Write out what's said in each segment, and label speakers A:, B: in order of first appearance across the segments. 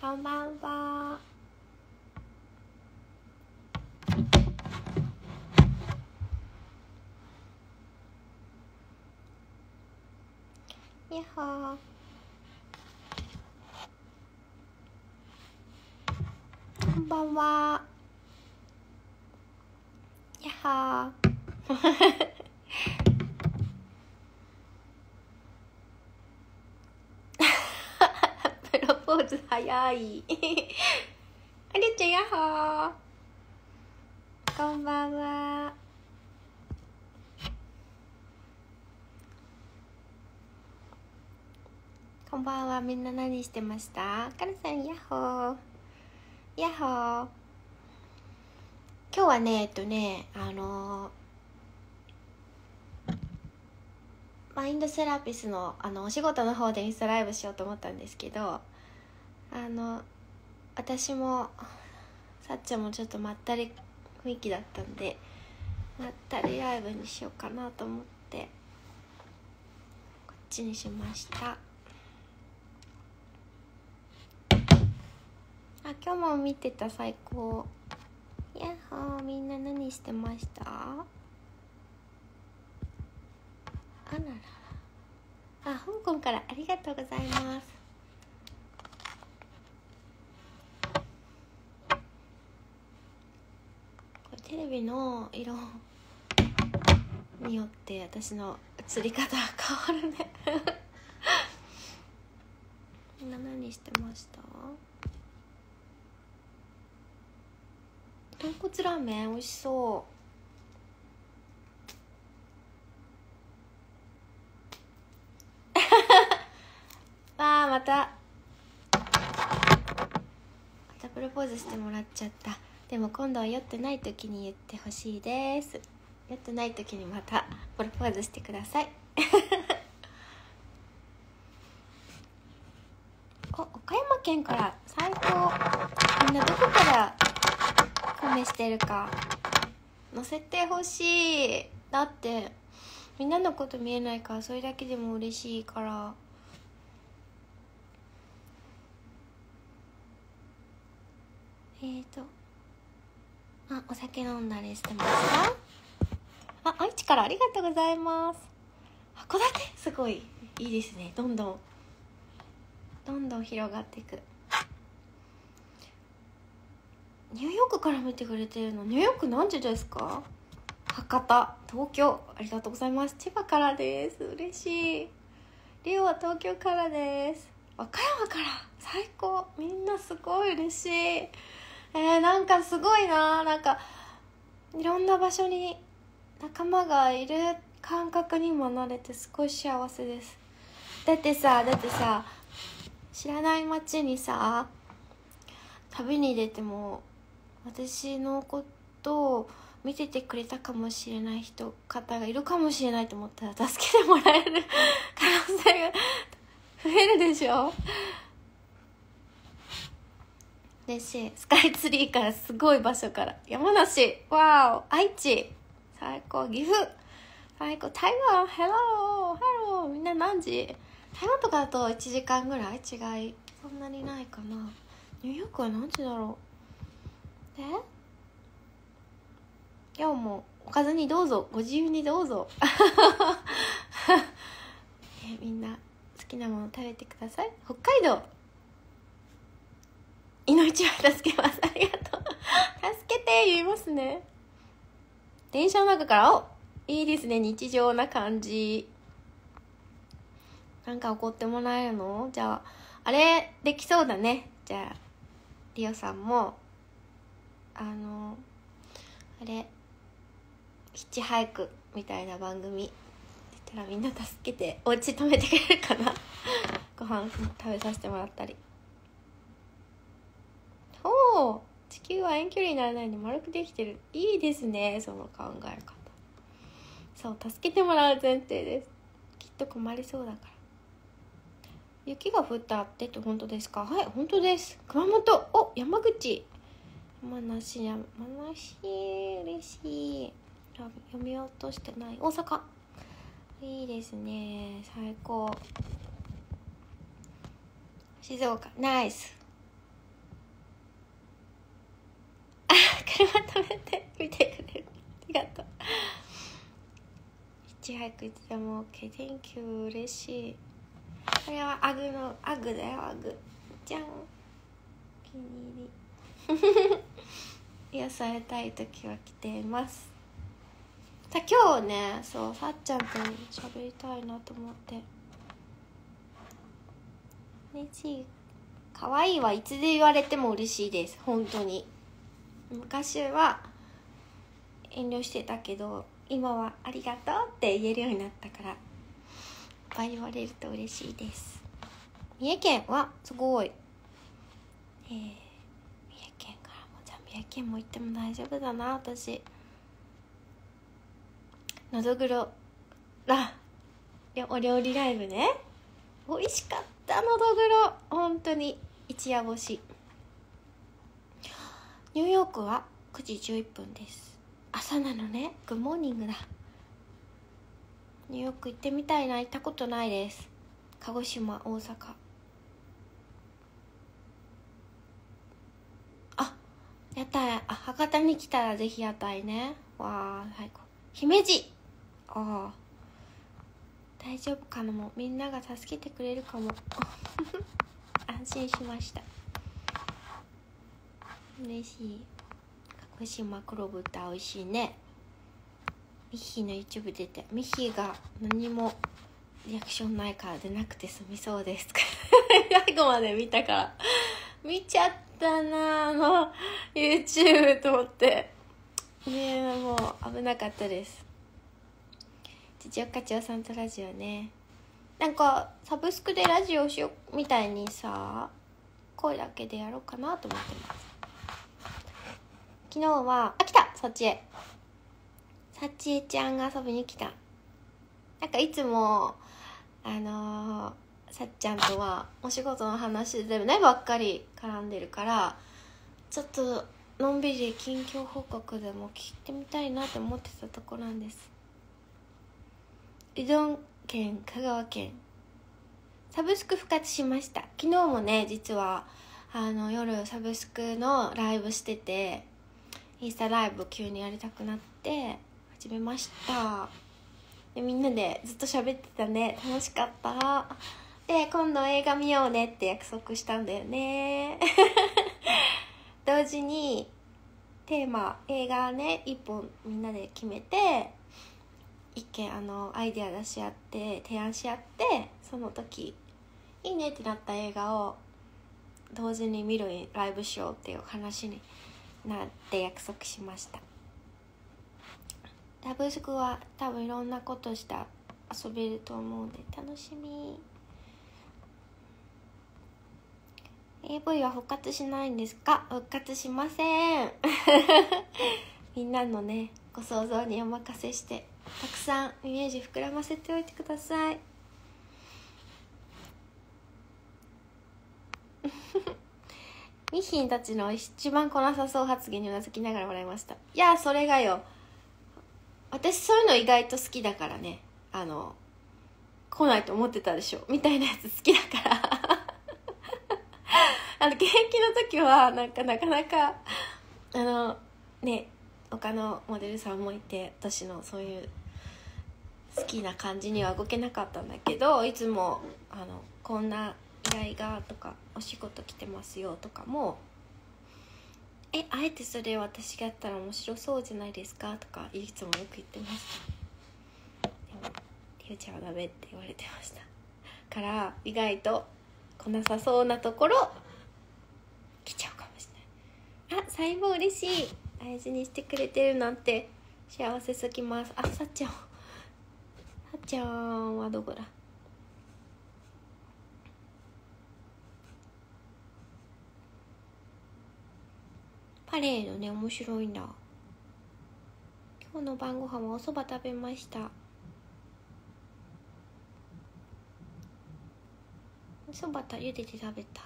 A: 晚上好。你好。晚上好。你好。つ早い。ありちゃん、やっほー。こんばんは。こんばんは。みんな何してましたかなさん、やっほー。やっほー。今日はね、えっとね、あのーマインドセラピスのあのお仕事の方でインスタライブしようと思ったんですけどあの私もさっちゃんもちょっとまったり雰囲気だったんでまったりライブにしようかなと思ってこっちにしましたあ今日も見てた最高やっほーみんな何してましたあららあ香港からありがとうございますテレビの色によって私の映り方変わるねみんな何してました豚骨ラーメン美味しそう わあまたまたプロポーズしてもらっちゃったでも今度は酔ってない時に言ってほしいです酔ってない時にまたプロポーズしてください お岡山県から最高みんなどこからコメしてるか載せてほしいだってみんなのこと見えないからそれだけでも嬉しいから。お酒飲んだりしてますかあ愛知からありがとうございます函館すごいいいですねどんどんどんどん広がっていくニューヨークから見てくれてるのニューヨーク何時ですか博多東京ありがとうございます千葉からです嬉しいリオは東京からです和歌山から最高みんなすごい嬉しいえー、なんかすごいななんかいろんな場所に仲間がいる感覚にもなれてすごい幸せですだってさだってさ知らない街にさ旅に出ても私のことを見ててくれたかもしれない人方がいるかもしれないと思ったら助けてもらえる可能性が増えるでしょ嬉しいスカイツリーからすごい場所から山梨わお愛知最高岐阜最高台湾ハローハローみんな何時台湾とかだと1時間ぐらい違いそんなにないかなニューヨークは何時だろうえ今日もおかずにどうぞご自由にどうぞ みんな好きなもの食べてください北海道命は助けます。ありがとう。助けて言いますね。電車の中から、おいいですね。日常な感じ。なんか怒ってもらえるのじゃあ、あれ、できそうだね。じゃあ、リオさんも、あの、あれ、ヒッチハイクみたいな番組出たらみんな助けて、お家泊めてくれるかな。ご飯食べさせてもらったり。お地球は遠距離にならないので丸くできてるいいですねその考え方そう助けてもらう前提ですきっと困りそうだから雪が降ったってって本当ですかはい本当です熊本お山口山梨山梨嬉しい読み落としてない大阪いいですね最高静岡ナイス車止めて見てくれるありがとういち早くいつでも OK Thank 嬉しいこれはアグのアグだよアグじゃんお気に入り癒されたい時は来ていますさあ今日ねそうさっちゃんと喋りたいなと思って嬉しい可愛いはいつで言われても嬉しいです本当に昔は遠慮してたけど今は「ありがとう」って言えるようになったからいっぱい言われると嬉しいです三重県はすごいえー、三重県からもじゃあ三重県も行っても大丈夫だな私のどぐろらお料理ライブね美味しかったのどぐろ本当に一夜干しニューヨークは9時11分です朝なのねグッモーニングだニューヨーク行ってみたいな行ったことないです鹿児島大阪あ屋台あ博多に来たらぜひ屋台ねわあ最高姫路ああ大丈夫かなもみんなが助けてくれるかも 安心しました嬉しい鹿児島黒豚美味しいねミッヒーの YouTube 出てミッヒーが何もリアクションないから出なくて済みそうですか最後まで見たから見ちゃったなあの YouTube と思ってねえもう危なかったです父岡課長さんとラジオねなんかサブスクでラジオしようみたいにさ声だけでやろうかなと思ってます昨日は、あ、来たそっちへ。さちえちゃんが遊びに来た。なんかいつも、あのー、さっちゃんとはお仕事の話でねばっかり絡んでるから、ちょっとのんびり近況報告でも聞いてみたいなって思ってたとこなんです。うどん県、香川県。サブスク復活しました。昨日もね、実は、あの、夜サブスクのライブしてて、インスタライブ急にやりたくなって始めましたでみんなでずっと喋ってたね楽しかったで今度映画見ようねって約束したんだよね 同時にテーマ映画ね1本みんなで決めて一見あのアイデア出し合って提案し合ってその時いいねってなった映画を同時に見るライブしようっていう話になって約束しましたダブスクは多分いろんなことした遊べると思うんで楽しみ AV は復活しないんですか復活しません みんなのねご想像にお任せしてたくさんイメージ膨らませておいてくださいミヒンたちの一番来なさそう発言にうなずきながら笑いましたいやそれがよ私そういうの意外と好きだからねあの来ないと思ってたでしょみたいなやつ好きだから あの現役の時はなんかなかなかあのね他のモデルさんもいて私のそういう好きな感じには動けなかったんだけどいつもあのこんな依頼がとかお仕事来てますよとかもえあえてそれ私がやったら面白そうじゃないですかとかいつもよく言ってましたでもりゅうちゃんはダメって言われてました から意外と来なさそうなところ来ちゃうかもしれないあ細胞嬉しい大事にしてくれてるなんて幸せすぎますあさっちゃんさっちゃんはどこだパレードね面白いな今日の晩ご飯はおそば食べましたおそばた茹でて食べた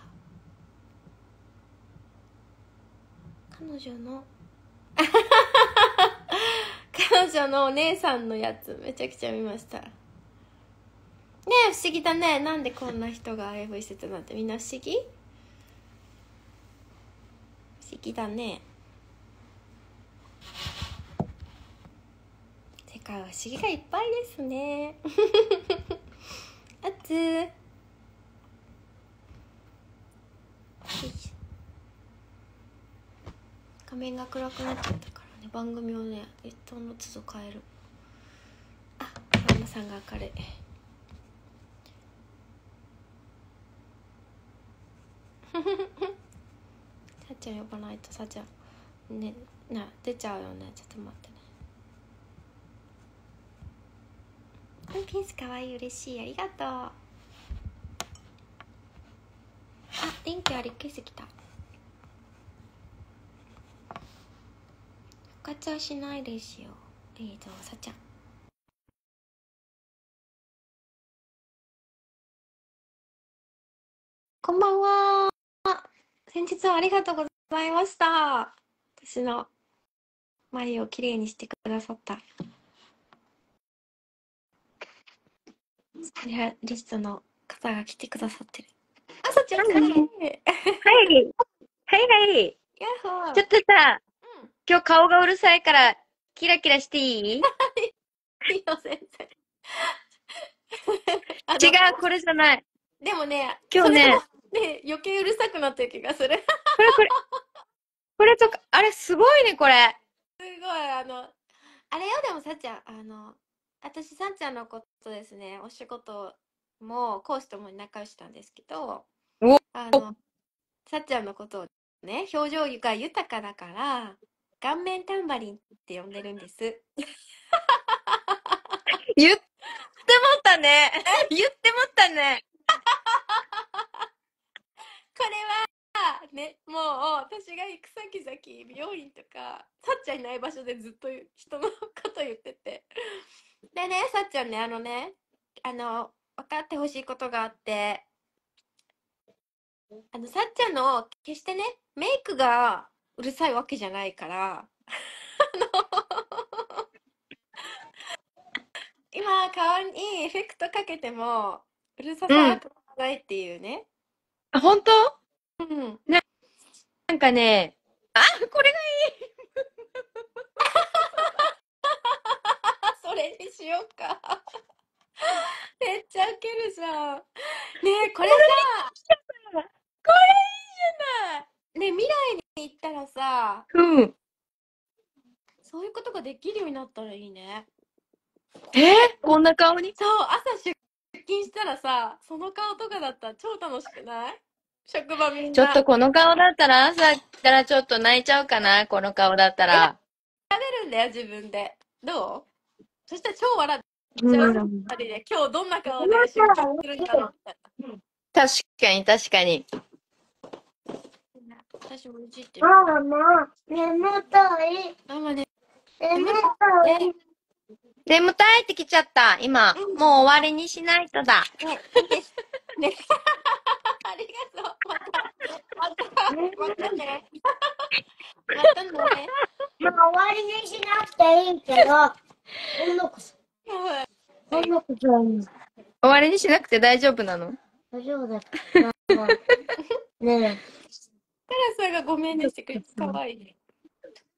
A: 彼女の 彼女のお姉さんのやつめちゃくちゃ見ましたねえ不思議だねなんでこんな人が AV してたなんてみんな不思議素敵だね世界は不思議がいっぱいですね あつー画面が暗くなっちゃったからね番組をね一等のつ度変えるあ旦那さんが明るいフフフフさちゃん呼ばないとさちゃんねな出ちゃうよねちょっと待ってねワンピースかわいい嬉しいありがとうあ電気ありクエスきた復活
B: はしないですよえーとさちゃんこんばんは先日はありがとうございました。私の眉
A: をきれいにしてくださった。スタイラリストの方が来てくださってる。
B: あ、ちらから、ね、はい。はいはい。やっほちょ
A: っとさ、うん、今日顔がうるさいから、キラキラしていい いいよ、先生。違う、これじゃない。でもね、今日ね、で、余計うるさくなってる気がする。これこれ。これとか、あれすごいね、これ。すごい、あの、あれよ、でもさっちゃん、あの、私さっちゃんのことですね、お仕事も講師とも仲良したんですけど、あの、さっちゃんのことをね、表情が豊かだから、顔面タンバリンって呼んでるんです。言ってもったね。言ってもったね。これは、ね、もう、私が行く先々、美容院とか、さっちゃんいない場所でずっと人のこと言ってて。でね、さっちゃんね、あのね、あの、分かってほしいことがあって、あの、さっちゃんの、決してね、メイクがうるさいわけじゃないから、あの今、顔にエフェクトかけても、うるささはないっていうね、あ、本当うん。な、なんかね、あ、これがいい それにしようかめっちゃウけるじゃん。ねえ、これさ、これいいじゃない。ねえ、未来に行ったらさ、うん。そういうことができるようになったらいいね。
B: えー、こんな顔
A: にそう、朝出勤したらさ、その顔とかだったら超楽しくない職場みんな。ちょっとこの顔だったら、朝来たらちょっと泣いちゃうかな、この顔だったら。食べるんだよ、自分で。どうそしたら超笑っちゃう。今日どんな顔で出勤するんだろみたいな。確かに、確かに。私もいじってる。ママ、眠たい。ママ眠たい。眠たいってきちゃった、今。うん、もう終わりにしないとだ。ね、いいね。ありがとう。また、また、またね。またね。まあ、終わりにしなくていいけど、ほんのこそ。ん終わりにしなくて大丈夫なの大丈夫だ。ねえ。ラさがごめんねしてくれてかわい。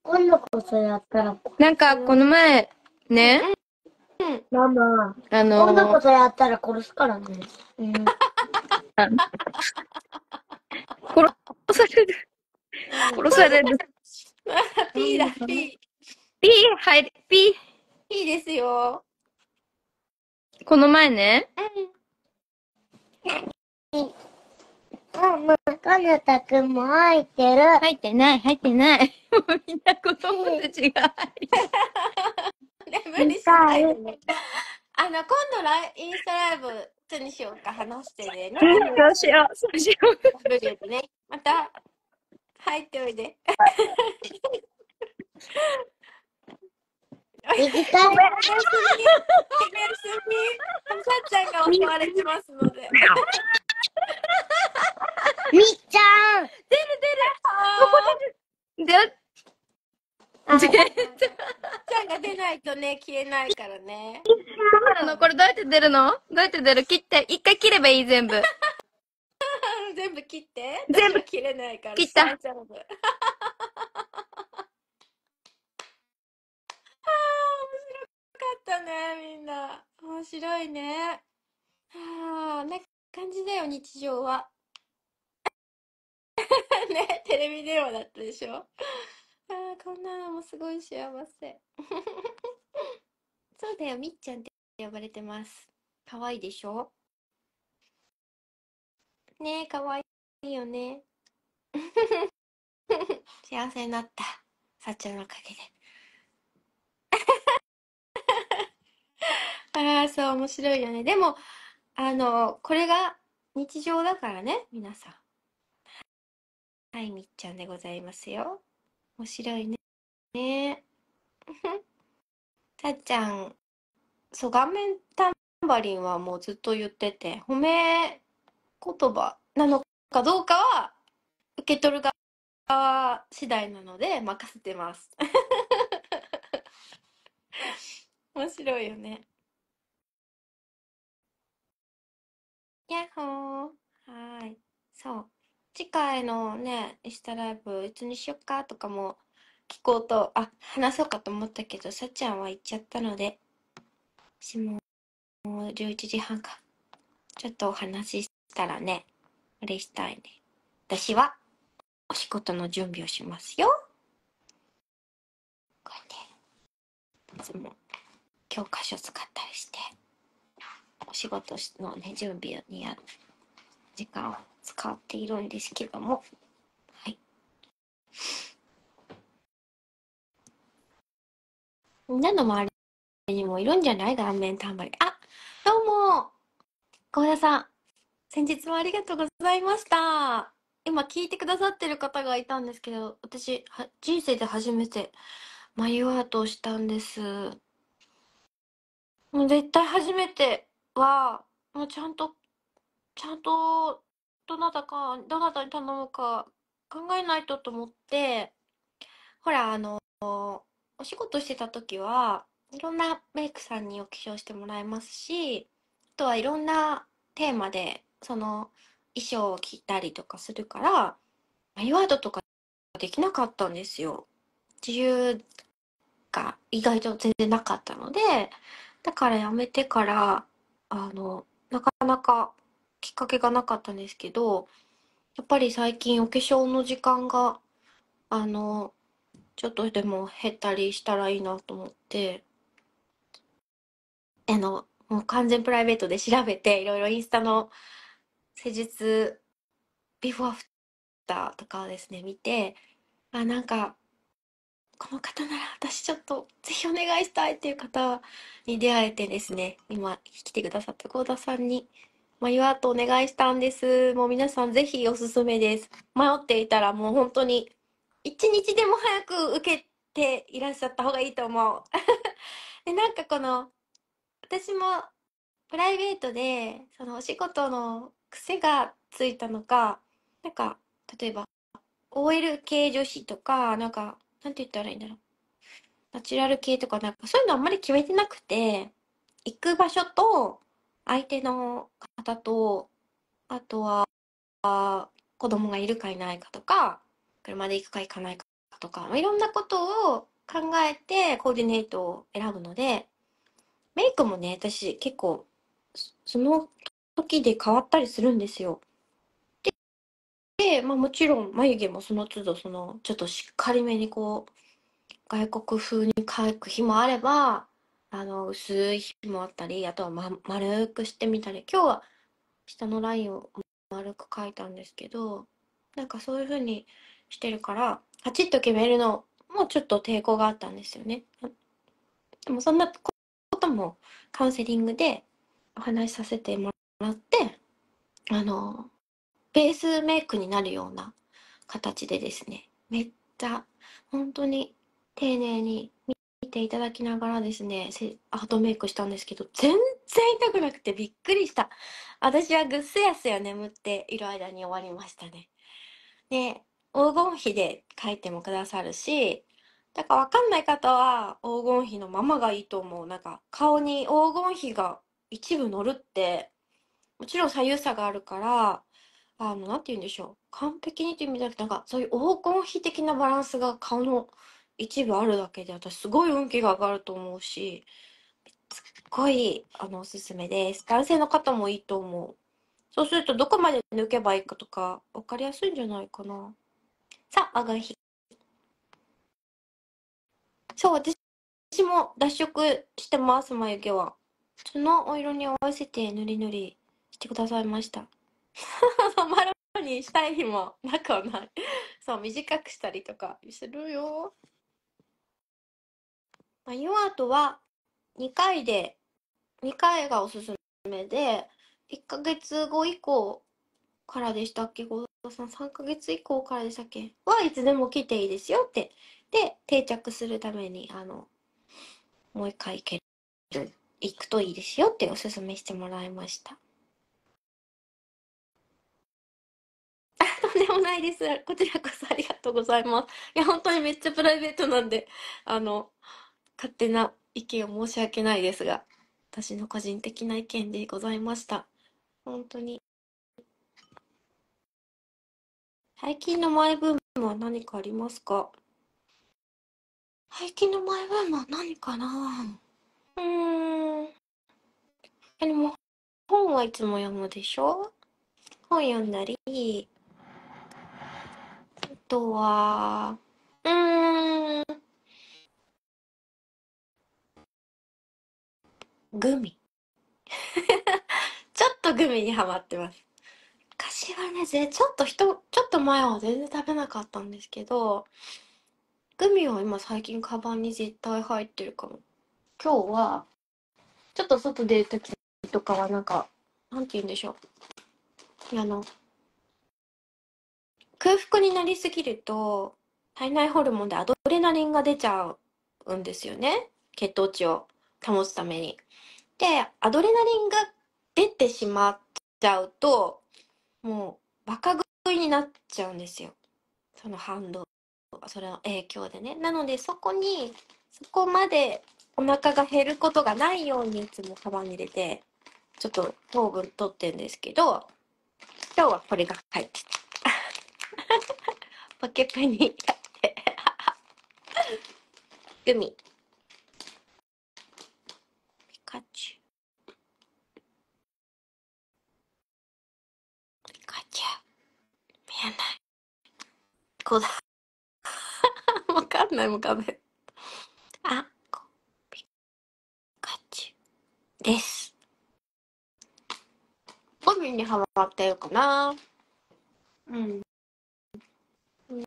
A: 今度こそやったら。なんか、この前、ね、うんママ、あのー、こんなことやったら殺すからね。うん、殺
B: される。殺され
A: る。ピーだ、ピー。ピー、はい、ピー。ピーですよ。この前ね。うん。ママ、かなたくんも入ってる。入ってない、入ってない。みんな子供たちが入ってる。ね、無理しないあの、今度ライ、インスタライブ、ちにしようか、話してね。どうしよう、そうし
B: よう。無理
A: ね。また、入っておいで。行き
B: たい。お休み。おさっちゃんが襲われてますので。みっちゃ
A: ん。出る出る。出る。ちゃんが出ないとね、消えないからね。これどうやって出るのどうやって出る切って、一回切ればいい、全部。全部切って。全部切れないから。切った。ったねみんな面白いねああな感じだよ日常は ねテレビ電話だったでしょああ、こんなのもすごい幸せ。そうだよ、みっちゃんって呼ばれてます。かわいいでしょねえ、かわいいよね。幸せになった。さっちゃんのおかげで。ああ、そう、面白いよね。でも、あの、これが日常だからね、皆さん。はい、みっちゃんでございますよ。面白いね。ねたっちゃん、そう、顔面タンバリンはもうずっと言ってて、褒め言葉なのかどうかは、受け取る側次第なので、任せてます。
B: 面白いよね。やっほー。はーい。そう。次回
A: のね、インスタライブ、いつにしよっかとかも聞こうと、あ、話そうかと思ったけど、さっちゃんは行っちゃったので、私も、もう11時半か。ちょっとお話ししたらね、あれしたいね。私は、お仕事の準備をしますよ。こうやって、いつも教科書使ったりして、お仕事のね、準備にやる時間を。使っているんですけども、はい。
B: みんなの周りにもいるんじゃない顔面たんまり。あ、どうも
A: 小田さん、先日もありがとうございました。今聞いてくださってる方がいたんですけど、私、人生で初めて眉リアートをしたんです。もう絶対初めては、もうちゃんと、ちゃんとどなたか、どなたに頼むか考えないとと思って、ほら、あの、お仕事してた時は、いろんなメイクさんにお化粧してもらえますし、あとはいろんなテーマで、その衣装を着たりとかするから、アーとかできなかったんですよ。自由が意外と全然なかったので、だからやめてから、あの、なかなかきっかけがなかったんですけど、やっぱり最近お化粧の時間が、あの、ちょっとでも減ったりしたらいいなと思って、あの、もう完全プライベートで調べて、いろいろインスタの施術、ビフォーアフターとかですね、見て、あ、なんか、この方なら私ちょっとぜひお願いしたいっていう方に出会えてですね、今来てくださった幸田さんに迷わとお願いしたんです。もう皆さんぜひおすすめです。迷っていたらもう本当に一日でも早く受けていらっしゃった方がいいと思う。でなんかこの私もプライベートでそのお仕事の癖がついたのかなんか例えば OL 系女子とかなんかなんて言ったらいいんだろうナチュラル系とかなんかそういうのあんまり決めてなくて行く場所と相手の方と、あとは、子供がいるかいないかとか、車で行くか行かないかとか、いろんなことを考えてコーディネートを選ぶので、メイクもね、私結構、その時で変わったりするんですよ。で、まあもちろん眉毛もその都度その、ちょっとしっかりめにこう、外国風に描く日もあれば、あの、薄い日もあったり、あとはま、丸くしてみたり、今日は下のラインを丸く描いたんですけどなんかそういう風にしてるからカチッと決めるのもちょっと抵抗があったんですよね。でもそんなこともカウンセリングでお話しさせてもらってあのベースメイクになるような形でですねめっちゃ本当に丁寧に見ていただきながらですねアートメイクしたんですけど全然痛くなくてびっくりした。私はぐっすやすや眠っている間に終わりましたね。で、黄金比で書いてもくださるし、だからわかんない方は黄金比のままがいいと思う。なんか顔に黄金比が一部乗るって、もちろん左右差があるから、あの、なんて言うんでしょう。完璧にという意味じゃなくて、なんかそういう黄金比的なバランスが顔の一部あるだけで、私すごい運気が上がると思うし、すっごい、あの、おすすめです。男性の方もいいと思う。そうすると、どこまで抜けばいいかとか、わかりやすいんじゃないかな。さあ、我が日。そう、私も脱色してます、眉毛は。そのお色に合わせてぬりぬりしてくださいました。染 まにしたい日もなくはない。そう、短くしたりとかするよ。眉あ、ユアートは2回で、2回がおすすめで、1ヶ月後以降からでしたっけ、後藤さん、3ヶ月以降からでしたっけはいつでも来ていいですよって。で、定着するために、あの、
B: もう一回行ける、行くといいですよっておすすめしてもらいました。あとんでもないです。こちらこそありがとうございます。いや、本当にめっちゃプライベートなんで、あの、
A: 勝手な意見を申し訳ないですが、私の個人的な意見でございま
B: した。本当に。最近のマイブームは何かありますか最近のマイブー
A: ムは何かなうーん。でも、本はいつも読むでしょ本読んだり、
B: あとは、うーん。グミ。
A: ちょっとグミにはまってます。昔はね、ぜ、ちょっと人、ちょっと前は全然食べなかったんですけど、グミは今最近カバンに絶対入ってるかも。今日は、ちょっと外出る時とかはなんか、なんて言うんでしょう。あの、空腹になりすぎると、体内ホルモンでアドレナリンが出ちゃうんですよね。血糖値を保つために。でアドレナリンが出てしまっちゃうともうバカ食いになっちゃうんですよその反動それの影響でねなのでそこにそこまでお腹が減ることがないようにいつもカバンに入れてちょっと糖分取ってるんですけど今日はこれが入ってた ポケットに グミ
B: Катя. Катя. Мена. Куда? Мукадная мукадная. А. Катя. です。ゴミにハマってるかなうん。うん。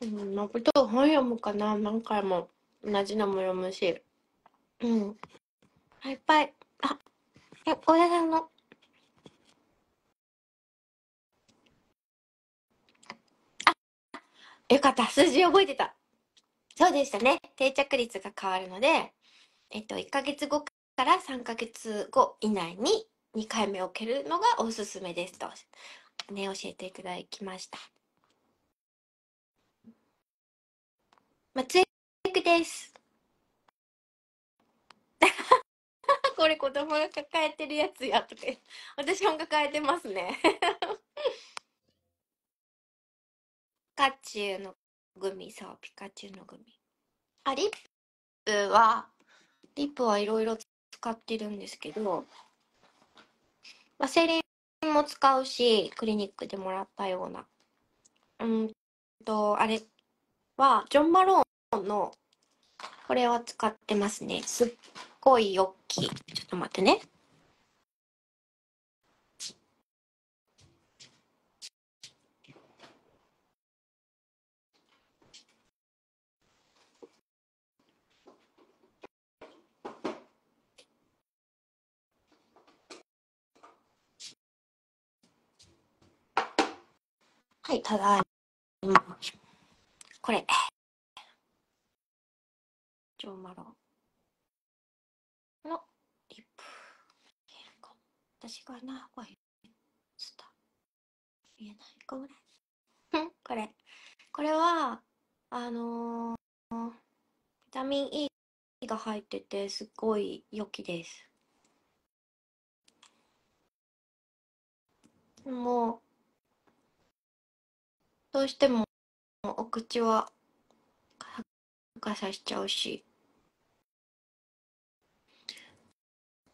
B: うん、まあ、本
A: 読むかな、何回も。同じのも読むし。
B: うん。いっぱい。あ、え、親さんの。あ、よかった。数字覚え
A: てた。そうでしたね。定着率が変わるので、えっと、1ヶ月後から3ヶ月後以内に2回目を受けるのがおすすめですと、
B: ね、教えていただきました。まあ、追です。
A: これ子供が抱えてるやつやとか私も抱えてますね ピカチュウのグミそうピカチュウのグミあリップはリップはいろいろ使ってるんですけどワセリンも使うしクリニックでもらったようなうんとあれ
B: はジョン・マローンのこれを使ってますね。すっごい大きい。ちょっと待ってね。はい、ただいま。これ。ョーマロンのリップ変顔私がいないいいつ
A: 見えないこん これこれはあ
B: のー、ビタミン E が入っててすっごい良きですもうどうしてもお口はカサカサしちゃうし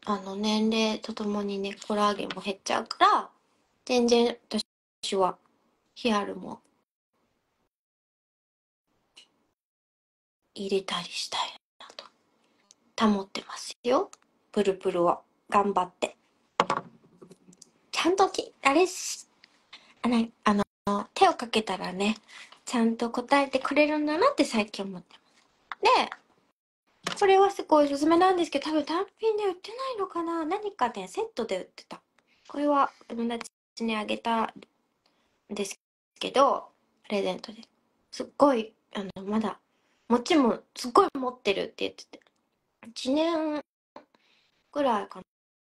A: あの、年齢とともにね、コラーゲンも減っちゃうから、全
B: 然私は、ヒアルも、入れたりしたいなと。保ってますよ。
A: プルプルを。頑張って。ちゃんとき、あれし、あの、あの手をかけたらね、ちゃんと答えてくれるんだなって最近思ってます。で、これはすごいおすすめなんですけど、多分単品で売ってないのかな何かね、セットで売ってた。これは友達にあげたんですけど、プレゼントで。すっごい、あの、まだ、持ちもすっごい持ってるって言ってて。1年ぐらいか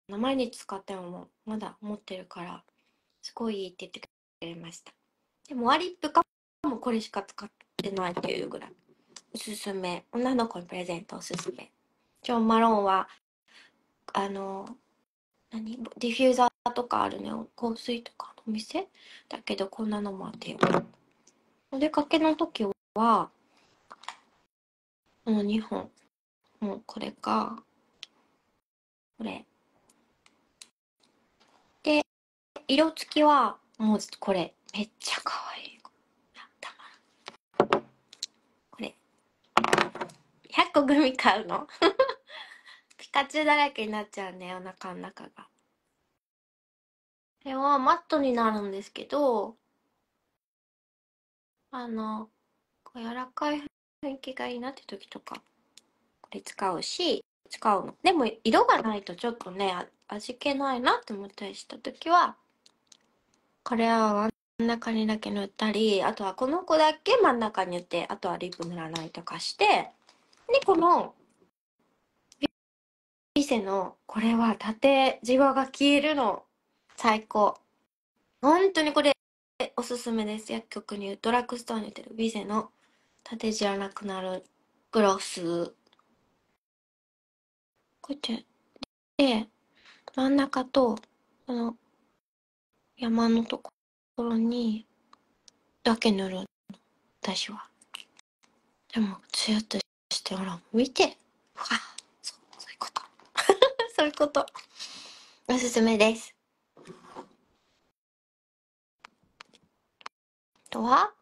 A: な。毎日使ってもまだ持ってるから、すごいいいって言ってくれました。でも、ワリップかもこれしか使ってないっていうぐらい。おすすめ女の子にプレゼントおすすめジョン・マローンはあの何ディフューザーとかあるね香水とかのお店だけどこんなのもあってよお出かけの時は
B: この2本もうこれかこれで色付き
A: はもうこれめっちゃ可愛い100個グミ買うの ピカチュウだらけになっちゃうね、お腹の中が。これはマットになるんですけど、あの、柔らかい雰囲気がいいなって時とか、これ使うし、使うの。でも色がないとちょっとね、味気ないなって思ったりした時は、これは真ん中にだけ塗ったり、あとはこの子だけ真ん中に塗って、あとはリップ塗らないとかして、このビセのこれは縦じわが消えるの最高本当にこれおすすめです薬局にドラッグストアに売ってるビセの縦
B: じわなくなるグロスこうやってで真ん中とこの山の
A: ところにだけ塗る私はでもツヤっとしてほら見てわあそうそういうこと
B: そういうことおすすめですあとは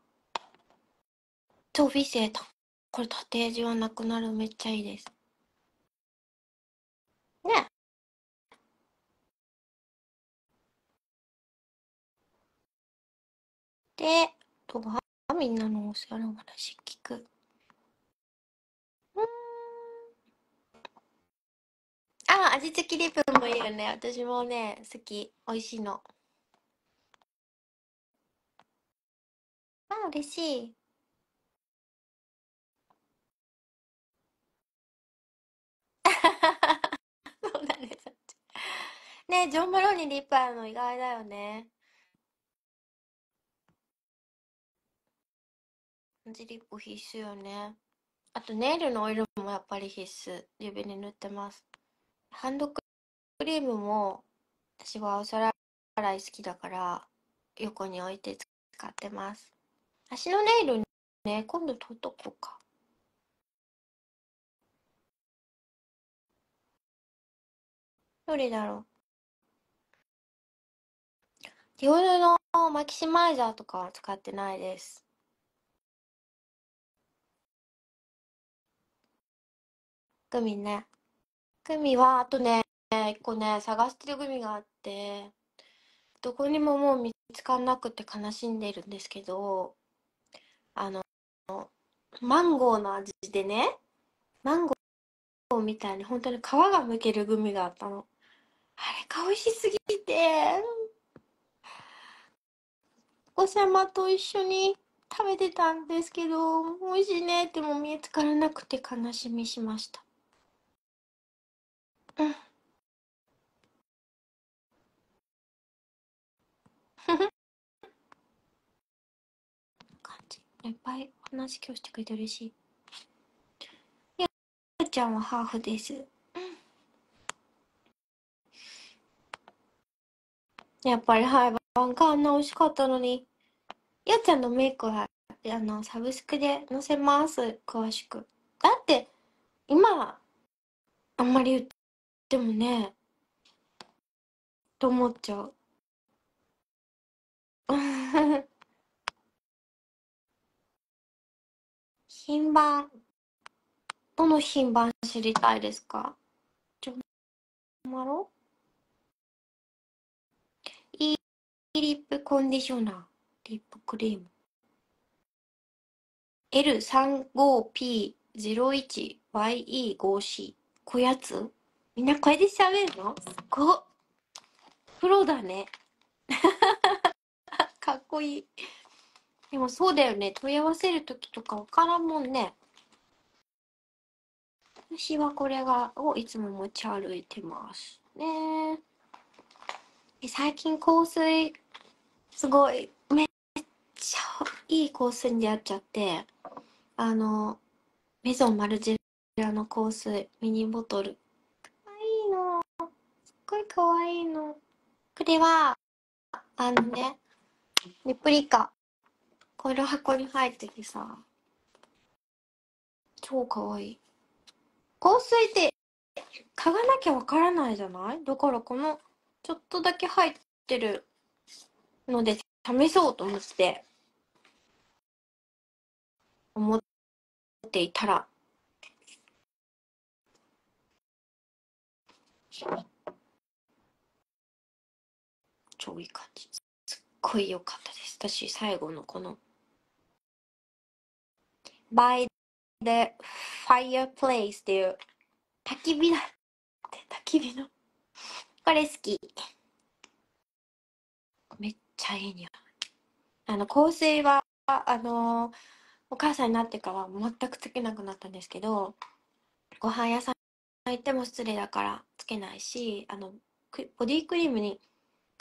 B: 超微生だこれ縦地はなくなるめっちゃいいですねでとはみんなのお世話の話聞
A: あ、味付きリップもいいよね。私もね、好き。美味しいの。
B: あ、嬉しい。
A: そうだね、そっねえ、ジョン・マローニリップあるの意外だよね。味リップ必須よね。あとネイルのオイルもやっぱり必須。指に塗ってます。ハンドクリームも私はお皿洗い好きだから
B: 横に置いて使ってます。足のネイルね、今度取っとこうか。どれだろう。ディオールのマキシマイザーとかは使ってないです。グミね。グミは、
A: あとね、1個ね、探してるグミがあって、どこにももう見つかんなくて悲しんでるんですけど、あの、マンゴーの味でね、マンゴーみたいに本当に皮がむけるグミがあったの。あれが美味しすぎて、お子様と一緒に食べてたんですけど、美味しい
B: ねっても見つからなくて悲しみしました。感じいっぱい話今日してくれて
A: 嬉しいゆうちゃんはハーフですやっぱりハイバンがあんな美味しかったのにゆうちゃんのメイクはあのサブスクで載せま
B: す詳しくだって今あんまりでもね、と思っちゃう。品番。どの品番知りたいですかジョまろいいリップコンディショナー。リップクリーム。
A: L35P01YE5C。こやつみんなこれで喋るのすごっ。プロだね。かっこいい。でもそうだよね。問い合わせる時とかわからんもんね。私はこれが、をいつも持ち歩いてますね。ね最近香水、すごい、めっちゃいい香水に出会っちゃって、あの、メゾンマルジェラの香水、ミニボトル、ごい可愛いの。これは、あのね、レプリカ。この箱に入っててさ、超可愛い。香水って嗅がなきゃわからないじゃないだからこのちょっとだけ入ってるの
B: で試そうと思って、思っていたら、超いい感じ。すっごい良かったです。私、最後のこの、by
A: the fireplace っていう、焚き火だって焚き火の。これ好き。めっちゃいい匂い。あの、香水は、あのー、お母さんになってから全くつけなくなったんですけど、ご飯屋さん行っても失礼だからつけないし、あの、ボディクリームに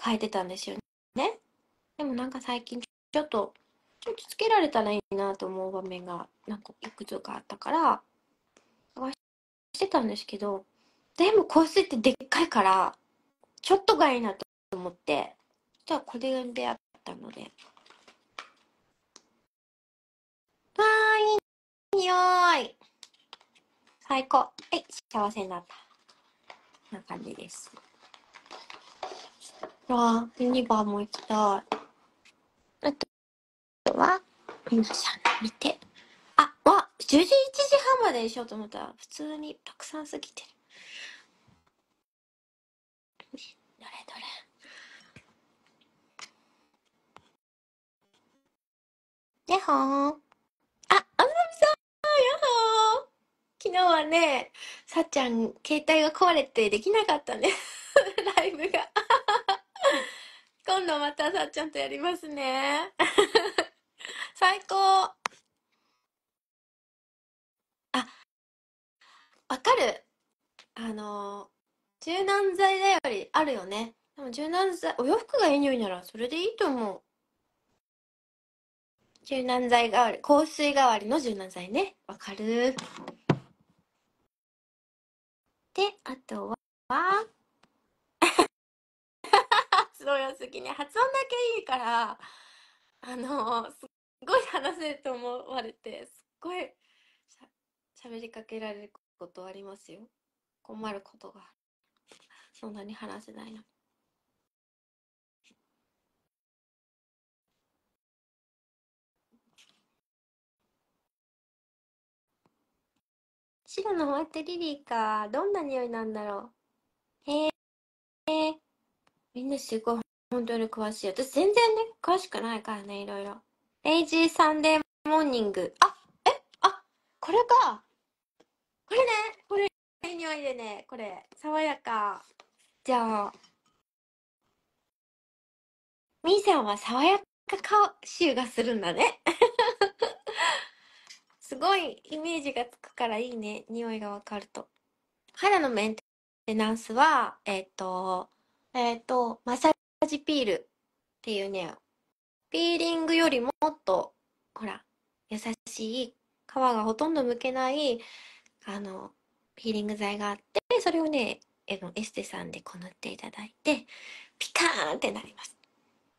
A: 変えてたんですよね。でもなんか最近ちょっと、ちょっとつけられたらいいなと思う場面が、なんかいくつかあったから、探してたんですけど、全部香水ってでっかいから、ちょっとがいいなと思って、じゃこれで会ったので。わーい、いい匂い。最高。はい、幸せになった。な感じです。わあ、ユニバーも行きたい。あとは、皆さん見て。あ、わ、11時半までにしようと思ったら、普通にたくさん過ぎてる。どれど
B: れ。ねほー。あ、あずみさん、や
A: ほー。昨日はね、さっちゃん、携帯が壊れてできなかったね。ライブが。今度またさっちゃんとやりますね。最高。あ、わかる。あの、柔軟剤だよりあるよね。でも柔軟剤、お洋服がいい匂いならそれでいいと思う。柔軟剤代わり、香水代わりの柔軟剤
B: ね。わかる。で、あとは、ゃに発音だけいいか
A: ら、あの、すっごい話せると思われて、すっごいしゃべりかけられることありますよ。困ることが。
B: そんなに話せないのに。白のホワイトリリーか。どんな匂いなんだろ
A: う。へえ。みんな集合。本当に詳しい。私全然ね、詳しくないからね、いろいろ。レイジーサンデーモーニング。あ、え、あ、これか。これね、これ、いい匂いでね、これ、爽やか。じゃあ、みーさんは爽やかか臭がするんだね。すごいイメージがつくからいいね。匂いがわかると。肌のメンテナンスは、えっ、ー、と、えっ、ー、と、まさラジピールっていうね、ピーリングよりもっと、ほら、優しい、皮がほとんどむけない、あの、ピーリング剤があって、それをね、エステさんでこ塗っていただいて、ピカーンってなります。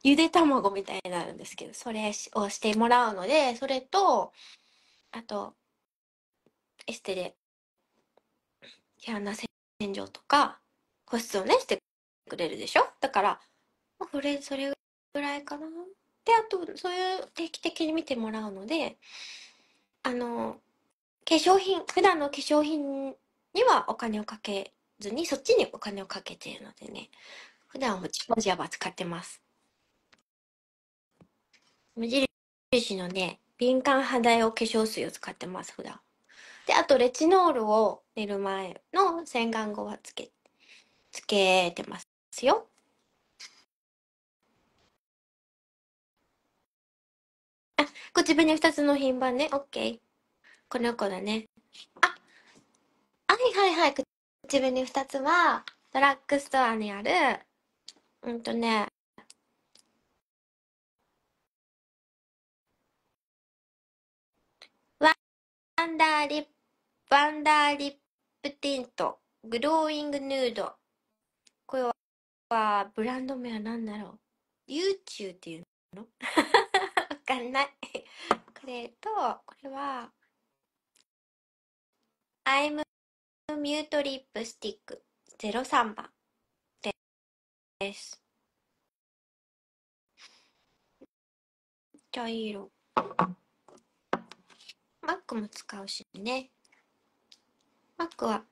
A: ゆで卵みたいになるんですけど、それをしてもらうので、それと、あと、エステで、毛穴洗浄とか、保湿をね、してくれるでしょだから、これそれぐらいかなであとそういう定期的に見てもらうのであの化粧品普段の化粧品にはお金をかけずにそっちにお金をかけているのでね普段は文字幅使ってます無印のね敏感肌用化粧水を使ってます普段であとレチノールを寝る前の洗顔後はつけ
B: つけてますよあ、口紅2つの品番ね。オッケー。
A: この子だね。あ、はいはいはい。口紅2つは、
B: ドラッグストアにある、うんとね、ワンダーリップ、ワンダーリップティント、グローイングヌー
A: ド。これは、ブランド名は何だろう ?YouTube っていうのかんない これとこれは
B: I'm ミュートリップスティック03番です茶色マックも
A: 使うしねマックは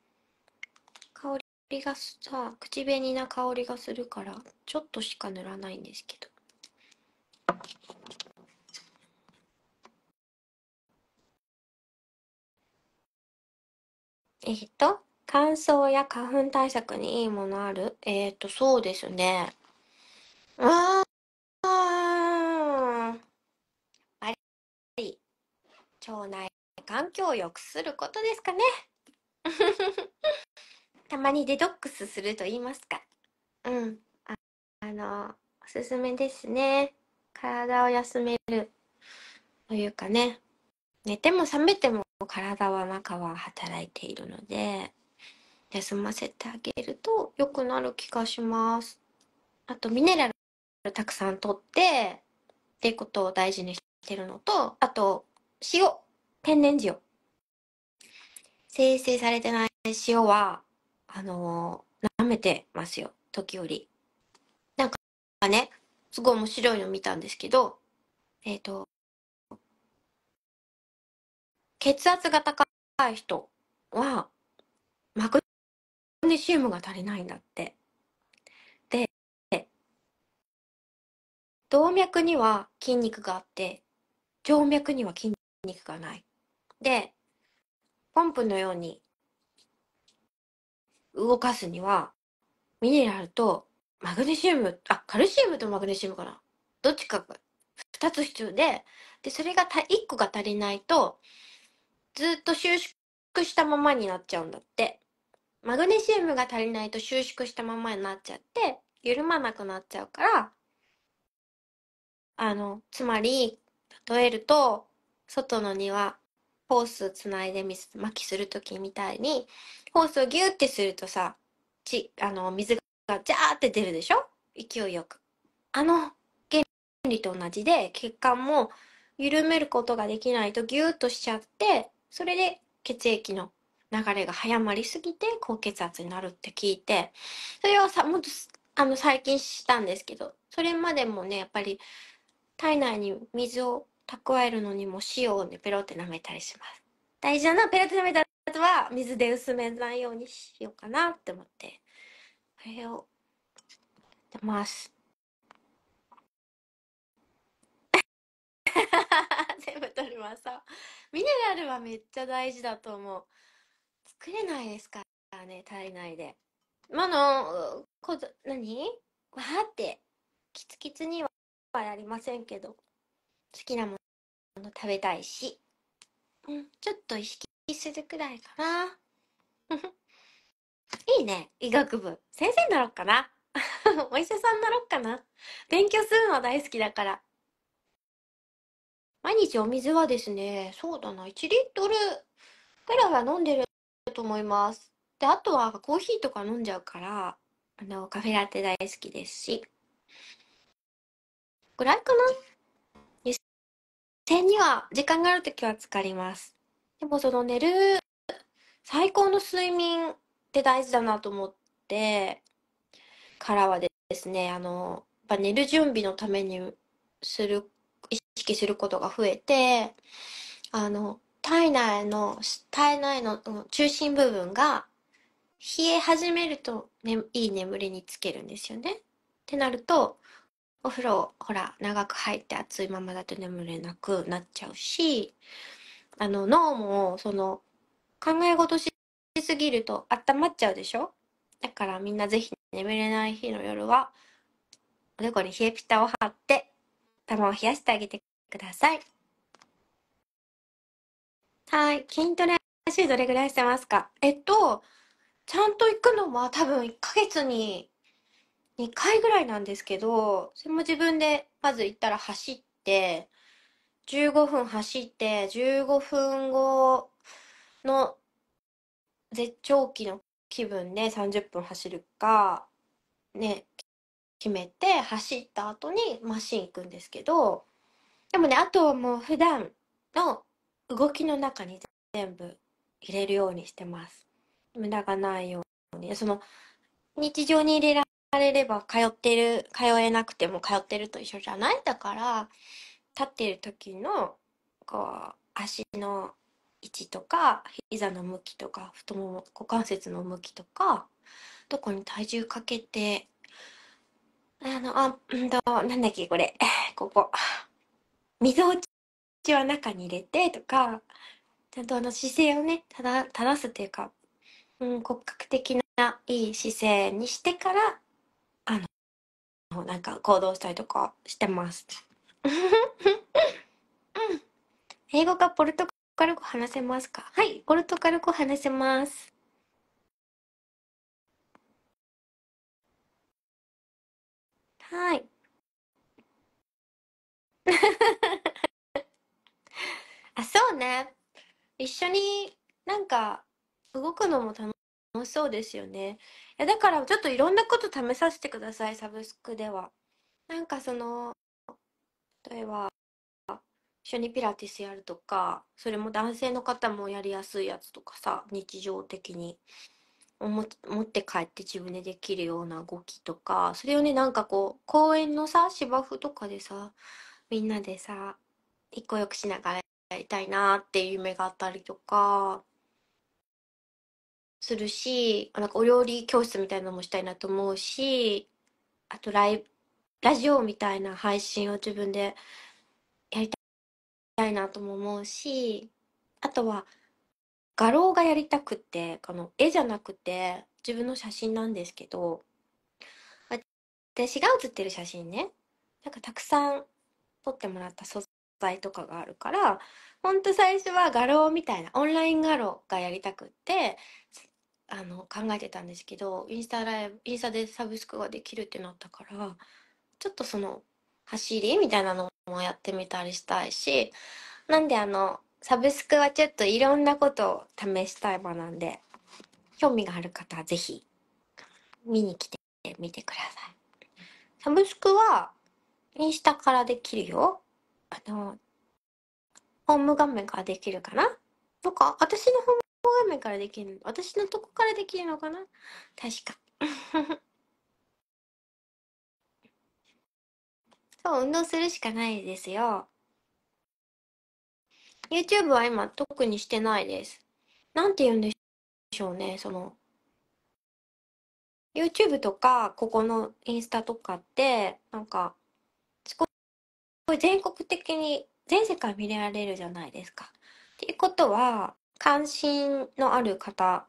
A: 香りがさ口紅な香りがするからちょっとしか塗らないんですけど
B: えっと、乾燥や花粉対策
A: にいいものあるえっと、そうですね。ああ、やっぱり、腸内環境を良くすることですかね。たまにデトックスすると言いますか。うん。ああの、おすすめですね。体を休めるというかね。寝ても覚めても体は中は働いているので休ませてあげると良くなる気がしますあとミネラルたくさんとってっていうことを大事にしてるのとあと塩天然塩生成されてない塩はあの
B: 舐めてますよ時折なんかねすごい面白いの見たんですけどえっ、ー、と血圧が高い人は、マグネシウムが足りないんだって。で、動
A: 脈には筋肉があって、静脈には筋肉がない。で、ポンプのように動かすには、ミネラルとマグネシウム、あ、カルシウムとマグネシウムかな。どっちかが2つ必要で、で、それが1個が足りないと、ずっと収縮したままになっちゃうんだって。マグネシウムが足りないと収縮したままになっちゃって、緩まなくなっちゃうから、あの、つまり、例えると、外の庭、ホースつないで水巻きする時みたいに、ホースをギュってするとさ、ち、あの、水がジャーって出るでしょ勢いよく。あの原理と同じで、血管も緩めることができないとギューッとしちゃって、それで血液の流れが早まりすぎて高血圧になるって聞いてそれをさもっとあの最近したんですけどそれまでもねやっぱり体内に水を蓄えるのにも塩をねペロって舐めたりします大事なペロって舐めた後は水で薄めないようにしようかなって思ってこれをやってます 全部取りましょう。ミネラルはめっちゃ大事だと思う。作れないですからね、体内で。まの、こ何わーって、キツキツにはやりませんけど、好きなもの食べたいし。うん、ちょっと意識するくらいかな。いいね、医学部。先生になろうかな。お医者さんになろうかな。勉強するの大好きだから。毎日お水はですね、そうだな、1リットルぐらいは飲んでると思います。で、あとはコーヒーとか飲んじゃうから、あの、カフェラテ大好きですし。ぐらいかな湯煎には、時間がある時は浸かります。でもその寝る最高の睡眠って大事だなと思ってからはですね、あの、やっぱ寝る準備のためにするすることが増えて、あの、体内の、体内の中心部分が冷え始めると、ね、いい眠りにつけるんですよね。ってなると、お風呂、ほら、長く入って暑いままだと眠れなくなっちゃうし、あの、脳も、その、考え事しすぎると温まっちゃうでしょだからみんなぜひ眠れない日の夜は、おでこに冷えピタを貼って、頭を冷やしてあげてください。はい。筋トレ i どれぐらいしてますかえっと、ちゃんと行くのは多分1ヶ月に2回ぐらいなんですけど、それも自分でまず行ったら走って、15分走って、15分後の絶頂期の気分で30分走るか、ね、決めて走った後にマシン行くんですけど、でもね、あとはもう普段の動きの中に全部入れるようにしてます。無駄がないように。その、日常に入れられれば通ってる、通えなくても通ってると一緒じゃないだから、立っている時の、こう、足の位置とか、膝の向きとか、太もも、股関節の向きとか、どこに体重かけて、あの、あ、んと、なんだっけ、これ。ここ。水落ちは中に入れてとか、ちゃんとあの姿勢をね、ただ、正すっていうか、うん、骨格的ないい姿勢にしてから、あの、なんか行動したりとかしてます。うん。英語かポルトガル語話せますか
B: はい、ポルトガル語話せます。はい。あ、そうね。一緒
A: になんか動くのも楽しそうですよね。いや、だからちょっといろんなこと試させてください、サブスクでは。なんかその、例えば、一緒にピラティスやるとか、それも男性の方もやりやすいやつとかさ、日常的に。持って帰って自分でできるような動きとかそれをねなんかこう公園のさ芝生とかでさみんなでさ一個よくしながらやりたいなっていう夢があったりとかするしなんかお料理教室みたいなのもしたいなと思うしあとライラジオみたいな配信を自分でやりたいなとも思うしあとは画廊がやりたくてあの絵じゃなくて自分の写真なんですけど私が写ってる写真ねなんかたくさん撮ってもらった素材とかがあるからほんと最初は画廊みたいなオンライン画廊がやりたくってあの考えてたんですけどインスタライブインスタでサブスクができるってなったからちょっとその走りみたいなのもやってみたりしたいしなんであのサブスクはちょっといろんなことを試したい場なんで興味がある方は是非見に来てみてください。サブスクはインスタからできるよ。あの、ホーム画面からできるかなとか、私のホーム画面からできるの私のとこからできるのかな確か。
B: そう、運動するしかないですよ。YouTube は今特にしてない
A: です。なんて言うんでしょうね、その。YouTube とか、ここのインスタとかって、なんか、すごい全国的に全世界見られるじゃないですか。っていうことは関心のある方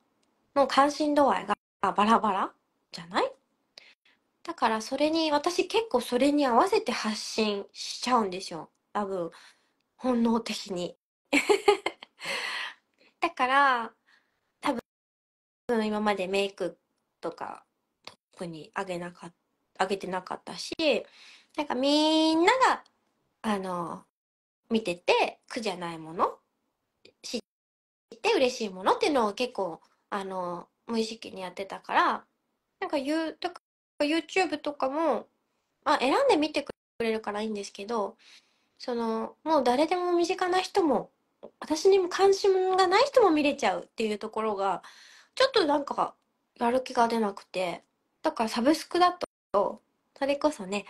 A: の関心度合いがバラバラじゃないだからそれに私結構それに合わせて発信しちゃうんですよ。多分本能的に。だから多分今までメイクとか特に上げなかあげてなかったしなんかみんなが、あの、見てて苦じゃないもの、知って嬉しいものっていうのを結構、あの、無意識にやってたから、なんか言う、とか YouTube とかも、まあ選んで見てくれるからいいんですけど、その、もう誰でも身近な人も、私にも関心がない人も見れちゃうっていうところが、ちょっとなんかやる気が出なくて、だからサブスクだと、それこそね、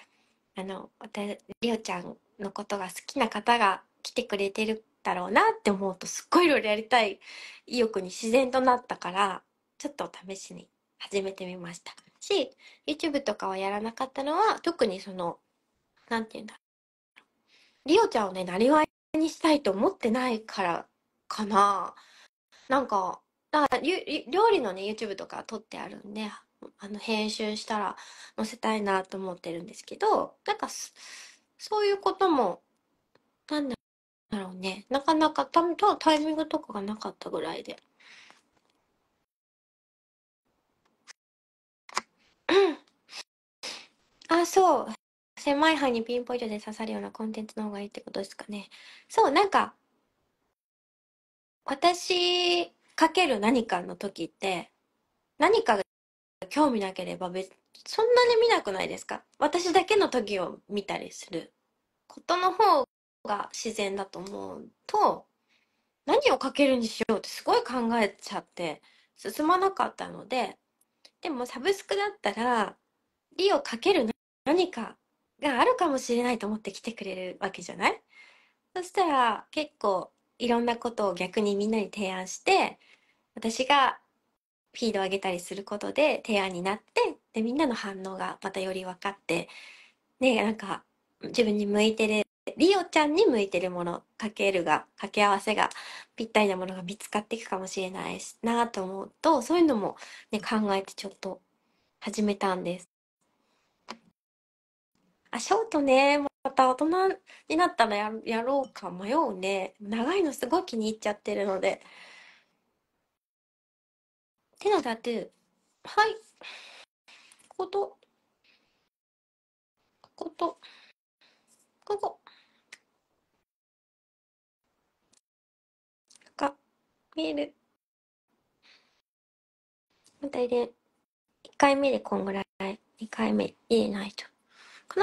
A: あの私りおちゃんのことが好きな方が来てくれてるだろうなって思うとすっごいいろいろやりたい意欲に自然となったからちょっと試しに始めてみましたし YouTube とかはやらなかったのは特にその何て言うんだろうりおちゃんをねなりわいにしたいと思ってないからかななんか料理のね YouTube とか撮ってあるんであの、編集したら載せたいなと思ってるんですけど、なんか、そういうこ
B: とも、なんだろうね。なかなかたとタイミングとかがなかったぐらいで。あ、
A: そう。狭い範囲にピンポイントで刺さるようなコンテンツの方がいいってことですかね。そう、なんか、私かける何かの時って、何かが興味なければ別、そんなに見なくないですか私だけの時を見たりすることの方が自然だと思うと、何をかけるにしようってすごい考えちゃって進まなかったので、でもサブスクだったら、理をかける何かがあるかもしれないと思って来てくれるわけじゃないそしたら結構いろんなことを逆にみんなに提案して、私がフィードを上げたりすることで提案になってでみんなの反応がまたより分かってねなんか自分に向いてるリオちゃんに向いてるものかけるが掛け合わせがぴったりなものが見つかっていくかもしれないしなと思うとそういうのも、ね、考えてちょっと始めたんです。あショートねまた大人になったらやろうか迷うね長いのすごい気に入っちゃってるので。
B: 手のタトゥー。はい。ここと、ここと、ここ。か、見える。また入れ、1回目で
A: こんぐらい、2回目入れないと。か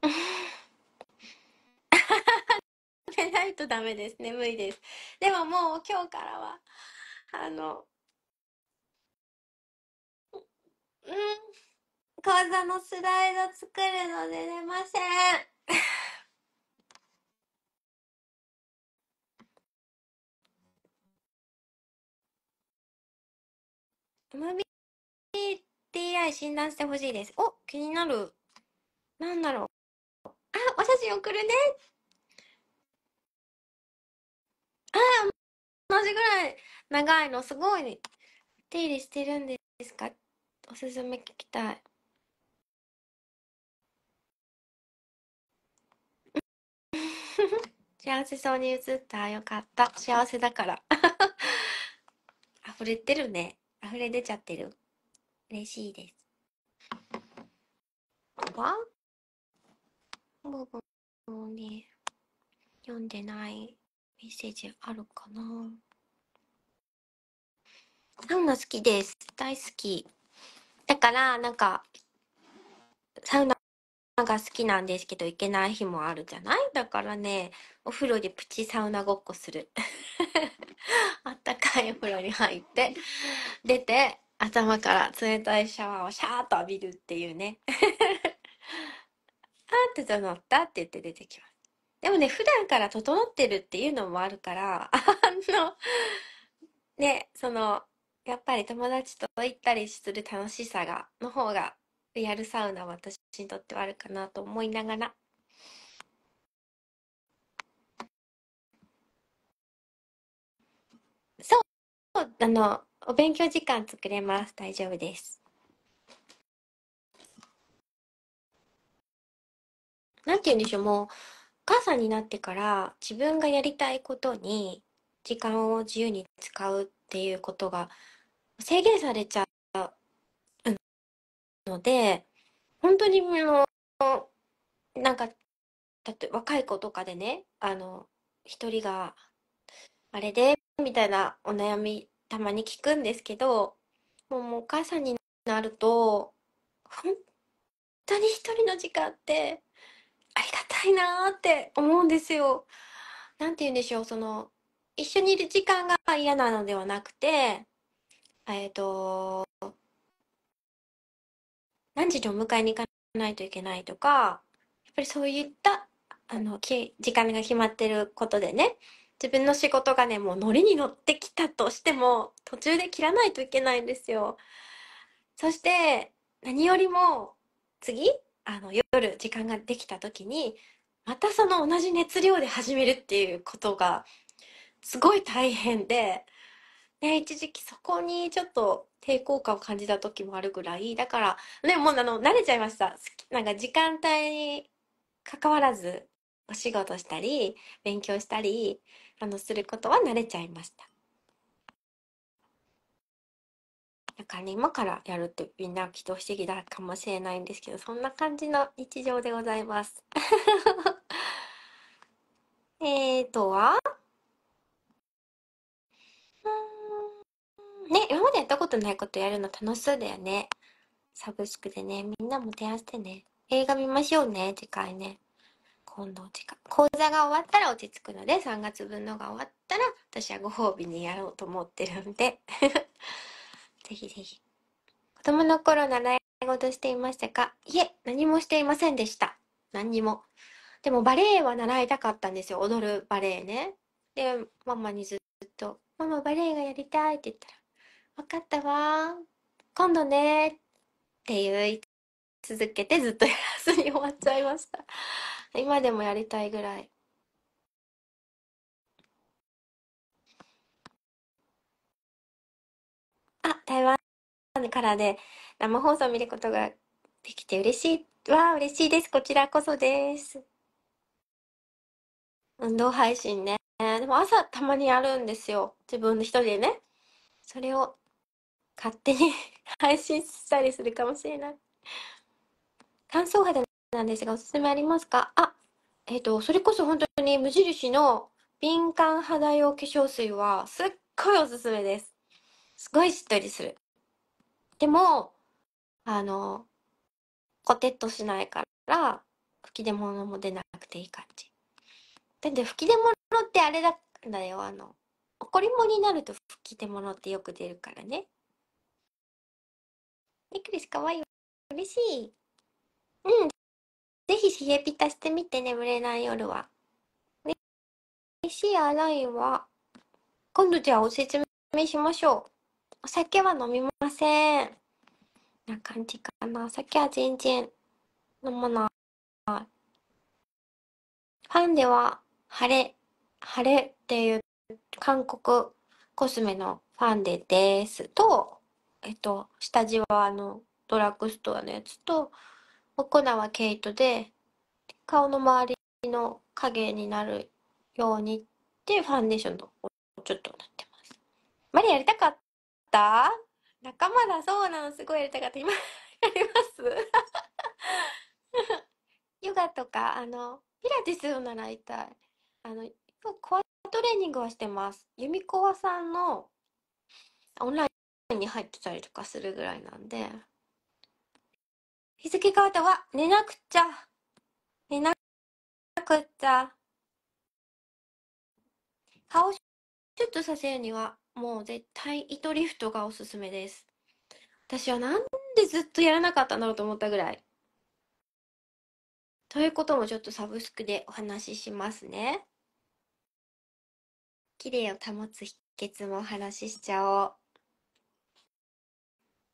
A: なめないとダメです眠いです。でももう今日からは、あの、
B: うん、講座のスライド作るので寝ません。MBTI 診断してほしいです。お、気になる。なんだろう。あ、お写真送るね。同じぐらい長いのすごい手入れしてるんですかおすすめ聞きたい。幸
A: せそうに映ったよかった幸せだから 溢れてるね溢れ出ちゃってる嬉しいですはボボボね読んでないメッセージあるかなサウナ好きです。大好き。だから、なんか、サウナが好きなんですけど、行けない日もあるじゃないだからね、お風呂でプチサウナごっこする。あったかいお風呂に入って、出て、頭から冷たいシャワーをシャーと浴びるっていうね。あーって乗ったって言って出てきます。でもね、普段から整ってるっていうのもあるから、あの、ね、その、やっぱり友達と行ったりする楽しさが、の方が、リアルサウナは私
B: にとってはあるかなと思いながら。そう、あの、お勉強時間作れます。大丈夫です。
A: なんて言うんでしょう、もう、母さんになってから自分がやりたいことに時間を自由に使うっていうことが制限されちゃうので本当にあのなんか例えば若い子とかでねあの一人があれでみたいなお悩みたまに聞くんですけどもうもうお母さんになると本当に一人の時間ってありがたいなって思うんですよ。なんて言うんでしょう、その、一緒にいる時間が嫌なのではなくて、えっ、ー、と、何時にお迎えに行かないといけないとか、やっぱりそういった、あの、時間が決まってることでね、自分の仕事がね、もうノリに乗ってきたとしても、途中で切らないといけないんですよ。そして、何よりも、次あの夜時間ができた時にまたその同じ熱量で始めるっていうことがすごい大変で、ね、一時期そこにちょっと抵抗感を感じた時もあるぐらいだからねもうあの慣れちゃいましたなんか時間帯に関わらずお仕事したり勉強したりあのすることは慣れちゃいました。だから今からやるってみんな祈祷してきたかもしれないんですけど、そんな感じの日常でございます。えーとは、ね、今までやったことないことやるの楽しそうだよね。サブスクでね、みんなも提案してね。映画見ましょうね、次回ね。今度時間講座が終わったら落ち着くので3月分のが終わったら私はご褒美にやろうと思ってるんで ぜひぜひ。子供の頃習い事していましたかいえ、何もしていませんでした。何にも。でもバレエは習いたかったんですよ。踊るバレエね。で、ママにずっと、ママバレエがやりたいって言ったら、分かったわ。今度ね。って言い続けてずっと
B: やらずに終わっちゃいました。今でもやりたいぐらい。あ、台湾からで生放送を見ることができて嬉し
A: い。わあ、嬉しいです。こちらこそです。運動配信ね。でも朝たまにやるんですよ。自分の一人でね。それを勝手に 配信したりするかもしれない。乾燥肌なんですが、おすすめありますかあ、えっ、ー、と、それこそ本当に無印の敏感肌用化粧水はすっごいおすすめです。すごいしっとりする。でも、あの、コテッとしないから、吹き出物も出なくていい感じ。だって吹き出物ってあれだだよ、あの、怒りもになると吹き出物ってよく出るからね。
B: ネックレスかわいい。嬉しい。うん。ぜひ冷えピタしてみて、眠れない夜は。
A: 嬉しいアラインは、今度じゃあお説明しましょう。お酒は飲みません。な感じかな。お酒は全然飲まない。ファンでは、晴れ、晴れっていう韓国コスメのファンデです。と、えっと、下地はあの、ドラッグストアのやつと、お粉は毛糸で、顔の周りの影になるようにってファンデーションをちょっとなってます。マリやりたかった仲間だそうなのすごいやりたかった今 やります ヨガとかあのピラティスを習いたいあのコアトレーニングはしてます弓子コさんのオンラインに入ってたりとかするぐらいなんで
B: 日付変わったわ寝なくち
A: ゃ寝なくちゃ顔シュッとさせるにはもう絶対糸リフトがおすすめです。私はなんでずっとやらなかったんだろうと思ったぐらい。ということもちょっとサブスクでお話ししますね。綺麗を保つ秘訣もお話ししちゃおう。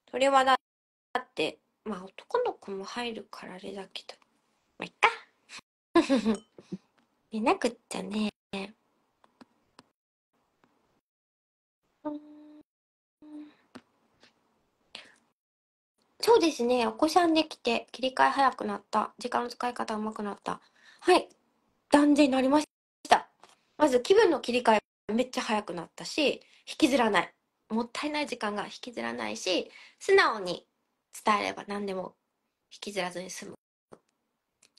A: それはだって、まあ男の子も入るからあれ
B: だけど。まあ、いっか。寝 なくっちゃね。そうですね。お子さんできて、切り替え早く
A: なった。時間の使い方うまくなった。はい。断然なりました。まず気分の切り替えめっちゃ早くなったし、引きずらない。もったいない時間が引きずらないし、素直に伝えれば何でも引きずらずに済む。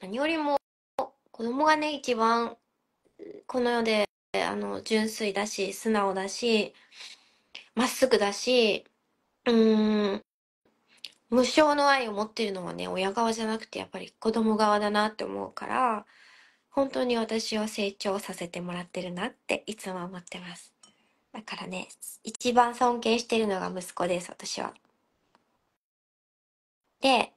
A: 何よりも、子供がね、一番、この世で、あの、純粋だし、素直だし、まっすぐだし、うーん、無償の愛を持ってるのはね、親側じゃなくてやっぱり子供側だなって思うから、本当に私を成長させてもらってるなっていつも思ってます。だからね、一番尊敬してるのが息子です、私は。で、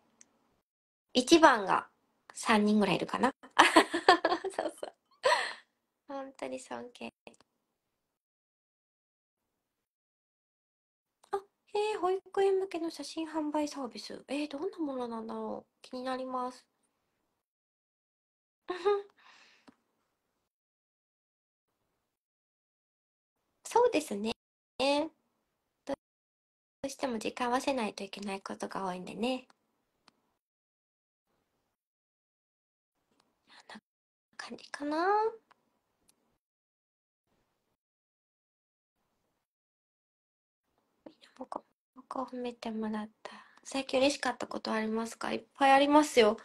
A: 一番
B: が3人ぐらいいるかな
A: そうそう。本当に尊敬。えー、保育園向けの写真販売サービス。えー、どんなものなんだろう。気になります。
B: そうですね。どうしても時間合わせないといけないことが多いんでね。な感じかな。褒めてもらった。最近嬉しかったことありますかいっぱいありますよ。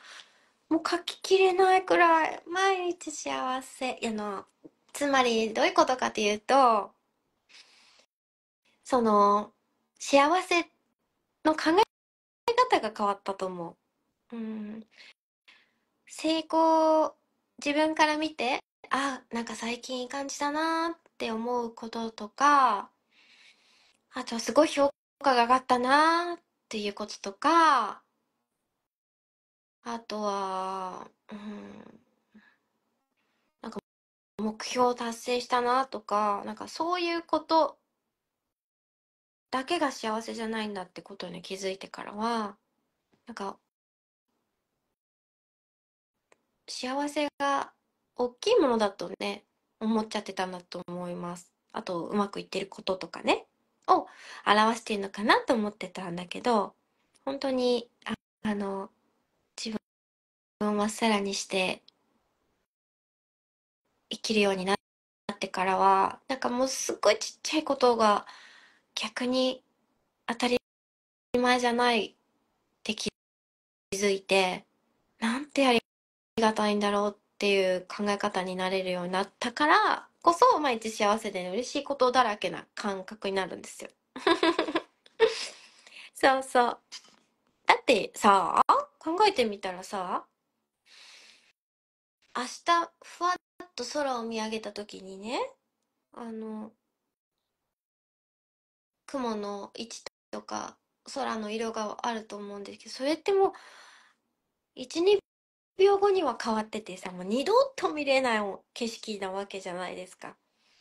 A: もう書ききれないくらい、毎日幸せ。あの、つまりどういうことかというと、その、幸せの考え方が変わったと思う。うん。成功、自分から見て、あ、なんか最近いい感じだなって思うこととか、あとすごい評果が上がったなっていうこととか、あとは、うん、なんか目標を達成したなとか、なんかそういうことだけが幸せじゃないんだってことに気づいてからは、なんか、幸せが大きいものだとね、思っちゃってたんだと思います。あと、うまくいってることとかね。を表しているのかなと思ってたんだけど、本当に、ああの、自分をまっさらにして生きるようになってからは、なんかもうすっごいちっちゃいことが逆に当たり前じゃないって気づいて、なんてありがたいんだろうっていう考え方になれるようになったから、こそ毎日幸せで、嬉しいことだらけな感覚になるんですよ。そうそう。だってさ、考えてみたらさ、明日ふわっと空を見上げた時にね、あの、雲の位置とか空の色があると思うんですけど、それってもう、1、2表後には変わっててさ、もう二度と見れない景色なわけじゃないですか。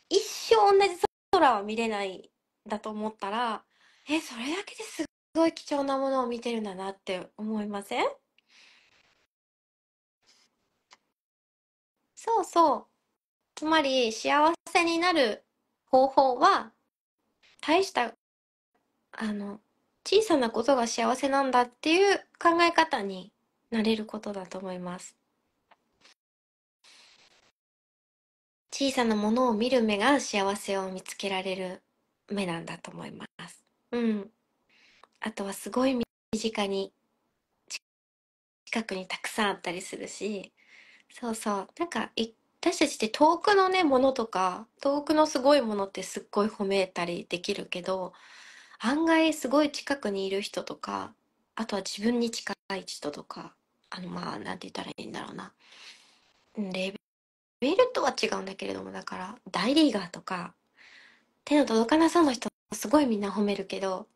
A: 一生同じ空は見れないだと思ったら、え、それだけですごい貴重なものを見てるんだなって思いませんそうそう。つまり幸せになる方法は大したあの小さなことが幸せなんだっていう考え方になれることだと思います。小さなものを見る目が幸せを見つけられる目なんだと思います。うん。あとはすごい身近に、近くにたくさんあったりするし、そうそう。なんか、私たちって遠くのね、ものとか、遠くのすごいものってすっごい褒めたりできるけど、案外すごい近くにいる人とか、あとは自分に近い人とか、あの、まあ、なんて言ったらいいんだろうな。レベルとは違うんだけれども、だから、大リーガーとか、手の届かなそうな人、すごいみんな褒めるけど、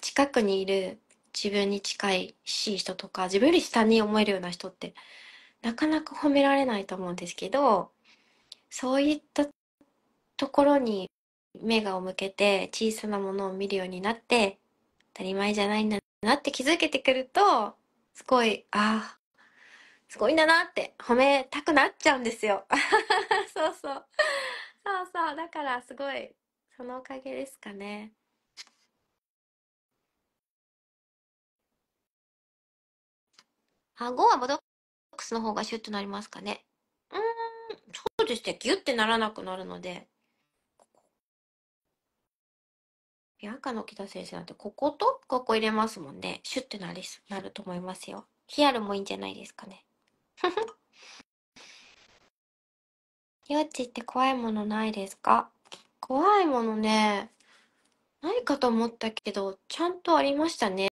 A: 近くにいる自分に近いしい人とか、自分より下に思えるような人って、なかなか褒められないと思うんですけど、そういったところに目がを向けて小さなものを見るようになって当たり前じゃないんだなって気づけてくるとすごいああすごいんだなって褒めたくなっちゃうんですよ。そうそう。そうそう。だからすごい、そのおかげです
B: かね。顎はボトックスの方がシュッとなりますかね。うん、そうですね。ギュッてならなくなる
A: ので。赤の北先生なんて、こことここ入れますもんね。シュッてなりなると思いますよ。ヒアルもいいんじゃないですかね。よっちって怖いもの
B: ないですか怖いものね、ないかと思ったけど、ちゃんとありましたね。